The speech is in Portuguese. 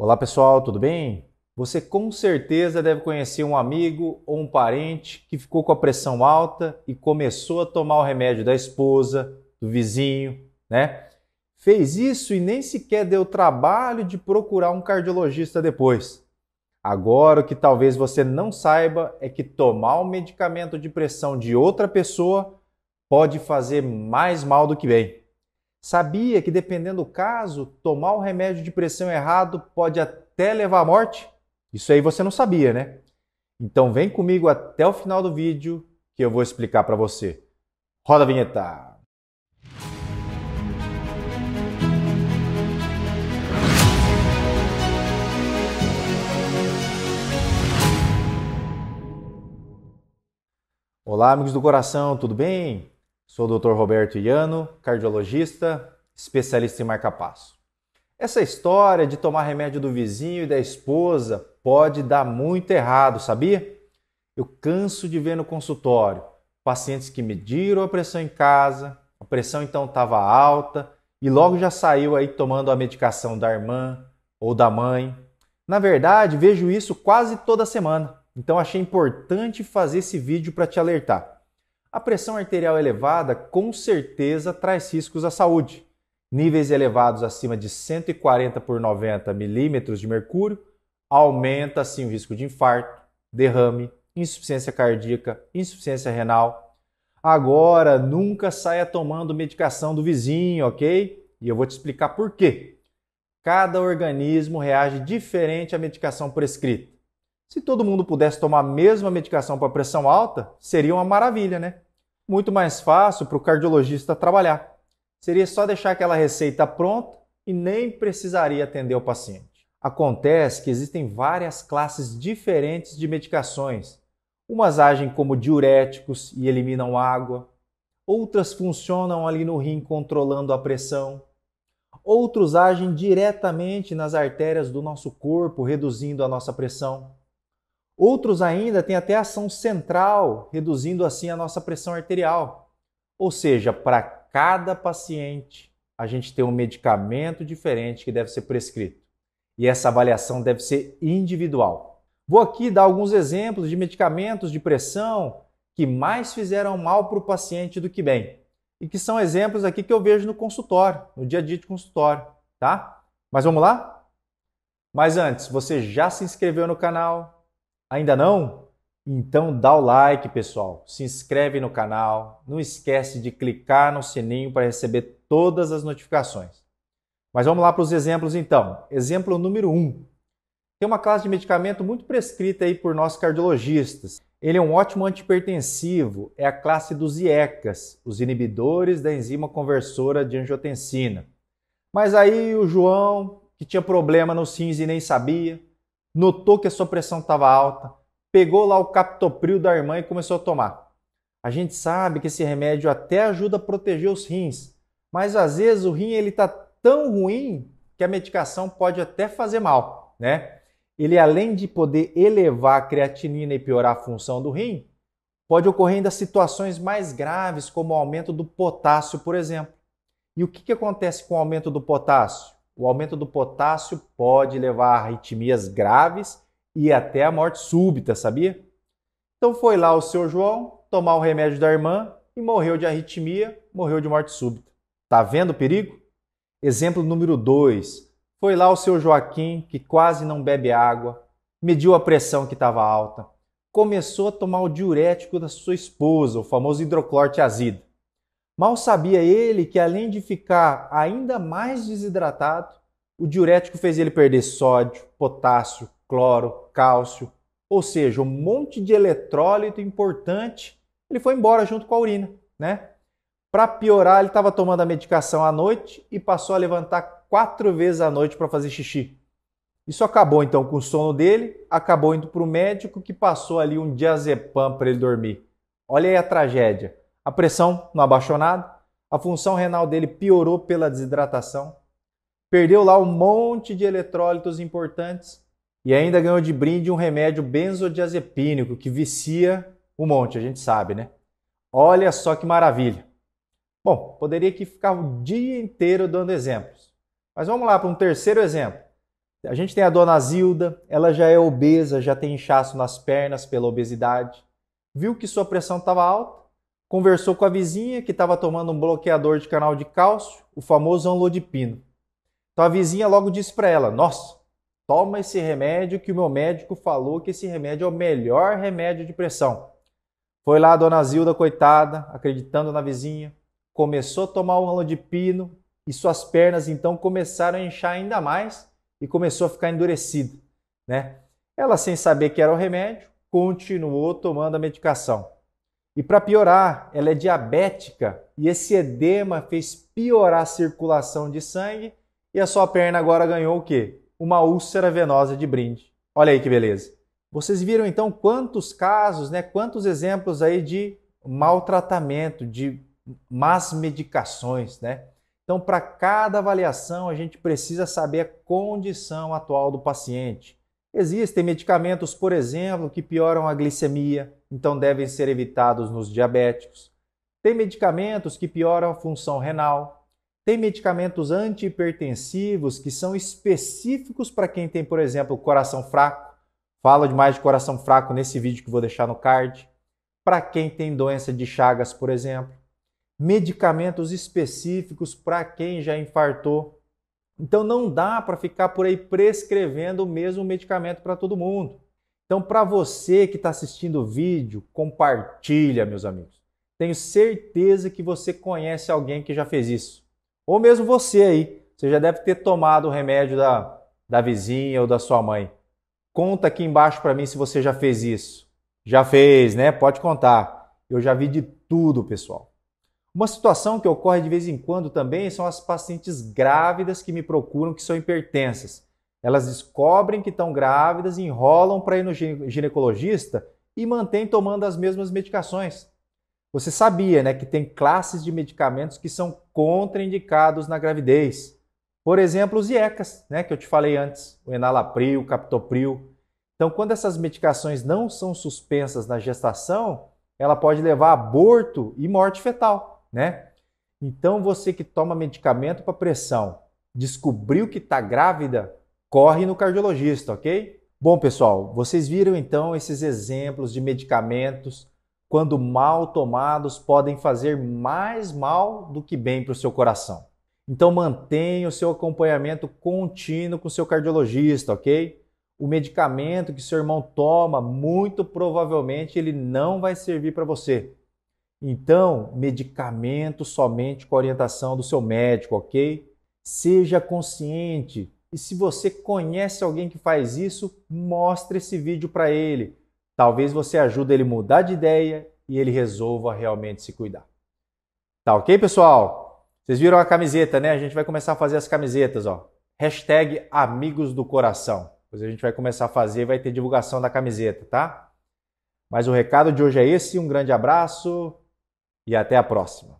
Olá pessoal, tudo bem? Você com certeza deve conhecer um amigo ou um parente que ficou com a pressão alta e começou a tomar o remédio da esposa, do vizinho, né? Fez isso e nem sequer deu trabalho de procurar um cardiologista depois. Agora, o que talvez você não saiba é que tomar o medicamento de pressão de outra pessoa pode fazer mais mal do que bem. Sabia que, dependendo do caso, tomar o remédio de pressão errado pode até levar à morte? Isso aí você não sabia, né? Então vem comigo até o final do vídeo que eu vou explicar para você. Roda a vinheta! Olá, amigos do coração, tudo bem? Sou o Dr. Roberto Iano, cardiologista, especialista em marca-passo. Essa história de tomar remédio do vizinho e da esposa pode dar muito errado, sabia? Eu canso de ver no consultório pacientes que mediram a pressão em casa, a pressão então estava alta e logo já saiu aí tomando a medicação da irmã ou da mãe. Na verdade, vejo isso quase toda semana, então achei importante fazer esse vídeo para te alertar. A pressão arterial elevada com certeza traz riscos à saúde. Níveis elevados acima de 140 por 90 milímetros de mercúrio aumenta assim o risco de infarto, derrame, insuficiência cardíaca, insuficiência renal. Agora, nunca saia tomando medicação do vizinho, ok? E eu vou te explicar por quê. Cada organismo reage diferente à medicação prescrita. Se todo mundo pudesse tomar a mesma medicação para pressão alta, seria uma maravilha, né? Muito mais fácil para o cardiologista trabalhar. Seria só deixar aquela receita pronta e nem precisaria atender o paciente. Acontece que existem várias classes diferentes de medicações. Umas agem como diuréticos e eliminam água, outras funcionam ali no rim controlando a pressão, outros agem diretamente nas artérias do nosso corpo, reduzindo a nossa pressão. Outros ainda têm até ação central, reduzindo assim a nossa pressão arterial. Ou seja, para cada paciente, a gente tem um medicamento diferente que deve ser prescrito. E essa avaliação deve ser individual. Vou aqui dar alguns exemplos de medicamentos de pressão que mais fizeram mal para o paciente do que bem. E que são exemplos aqui que eu vejo no consultório, no dia a dia de consultório, tá? Mas vamos lá? Mas antes, você já se inscreveu no canal? Ainda não? Então dá o like, pessoal. Se inscreve no canal, não esquece de clicar no sininho para receber todas as notificações. Mas vamos lá para os exemplos então. Exemplo número 1. Um. Tem uma classe de medicamento muito prescrita aí por nós cardiologistas. Ele é um ótimo antipertensivo, é a classe dos IECAs, os inibidores da enzima conversora de angiotensina. Mas aí o João, que tinha problema nos rins e nem sabia, notou que a sua pressão estava alta, pegou lá o captopril da irmã e começou a tomar. A gente sabe que esse remédio até ajuda a proteger os rins, mas às vezes o rim ele está tão ruim que a medicação pode até fazer mal, né? Ele além de poder elevar a creatinina e piorar a função do rim, pode ocorrer ainda situações mais graves, como o aumento do potássio, por exemplo. E o que, que acontece com o aumento do potássio? o aumento do potássio pode levar a arritmias graves e até a morte súbita, sabia? Então foi lá o seu João tomar o remédio da irmã e morreu de arritmia, morreu de morte súbita. Tá vendo o perigo? Exemplo número 2. Foi lá o seu Joaquim, que quase não bebe água, mediu a pressão que estava alta, começou a tomar o diurético da sua esposa, o famoso hidroclortiazida. Mal sabia ele que, além de ficar ainda mais desidratado, o diurético fez ele perder sódio, potássio, cloro, cálcio, ou seja, um monte de eletrólito importante. Ele foi embora junto com a urina, né? Para piorar, ele estava tomando a medicação à noite e passou a levantar quatro vezes à noite para fazer xixi. Isso acabou então com o sono dele, acabou indo para o médico que passou ali um diazepam para ele dormir. Olha aí a tragédia. A pressão não abaixou nada, a função renal dele piorou pela desidratação, perdeu lá um monte de eletrólitos importantes e ainda ganhou de brinde um remédio benzodiazepínico que vicia um monte, a gente sabe, né? Olha só que maravilha. Bom, poderia aqui ficar o dia inteiro dando exemplos. Mas vamos lá para um terceiro exemplo. A gente tem a dona Zilda, ela já é obesa, já tem inchaço nas pernas pela obesidade. Viu que sua pressão estava alta, conversou com a vizinha que estava tomando um bloqueador de canal de cálcio, o famoso anlodipino. Então a vizinha logo disse para ela: Nossa, toma esse remédio que o meu médico falou que esse remédio é o melhor remédio de pressão. Foi lá a dona Zilda, coitada, acreditando na vizinha, começou a tomar o anlodipino e suas pernas então começaram a inchar ainda mais e começou a ficar endurecida, né? Ela, sem saber que era o remédio, continuou tomando a medicação. E para piorar, ela é diabética e esse edema fez piorar a circulação de sangue e a sua perna agora ganhou o quê? Uma úlcera venosa de brinde. Olha aí que beleza. Vocês viram então quantos casos, né, quantos exemplos aí de maltratamento, de más medicações, né? Então, para cada avaliação, a gente precisa saber a condição atual do paciente Existem medicamentos, por exemplo, que pioram a glicemia, então devem ser evitados nos diabéticos. Tem medicamentos que pioram a função renal. Tem medicamentos antihipertensivos que são específicos para quem tem, por exemplo, coração fraco. Falo demais de coração fraco nesse vídeo que vou deixar no card. Para quem tem doença de Chagas, por exemplo. Medicamentos específicos para quem já infartou então não dá para ficar por aí prescrevendo o mesmo medicamento para todo mundo. Então, para você que está assistindo o vídeo, compartilha, meus amigos. Tenho certeza que você conhece alguém que já fez isso. Ou mesmo você aí, você já deve ter tomado o remédio da, da vizinha ou da sua mãe. Conta aqui embaixo para mim se você já fez isso. Já fez, né? Pode contar. Eu já vi de tudo, pessoal. Uma situação que ocorre de vez em quando também são as pacientes grávidas que me procuram que são hipertensas. Elas descobrem que estão grávidas, enrolam para ir no ginecologista e mantêm tomando as mesmas medicações. Você sabia né, que tem classes de medicamentos que são contraindicados na gravidez. Por exemplo, os IECAS, né, que eu te falei antes, o enalapril, o captopril. Então, quando essas medicações não são suspensas na gestação, ela pode levar a aborto e morte fetal né? Então você que toma medicamento para pressão, descobriu que está grávida, corre no cardiologista, ok? Bom, pessoal, vocês viram então esses exemplos de medicamentos quando mal tomados podem fazer mais mal do que bem para o seu coração. Então mantenha o seu acompanhamento contínuo com o seu cardiologista, ok? O medicamento que seu irmão toma, muito provavelmente ele não vai servir para você. Então, medicamento somente com orientação do seu médico, ok? Seja consciente. E se você conhece alguém que faz isso, mostre esse vídeo para ele. Talvez você ajude ele a mudar de ideia e ele resolva realmente se cuidar. Tá ok, pessoal? Vocês viram a camiseta, né? A gente vai começar a fazer as camisetas, ó. Hashtag Amigos do Coração. Depois a gente vai começar a fazer e vai ter divulgação da camiseta, tá? Mas o recado de hoje é esse. Um grande abraço e até a próxima.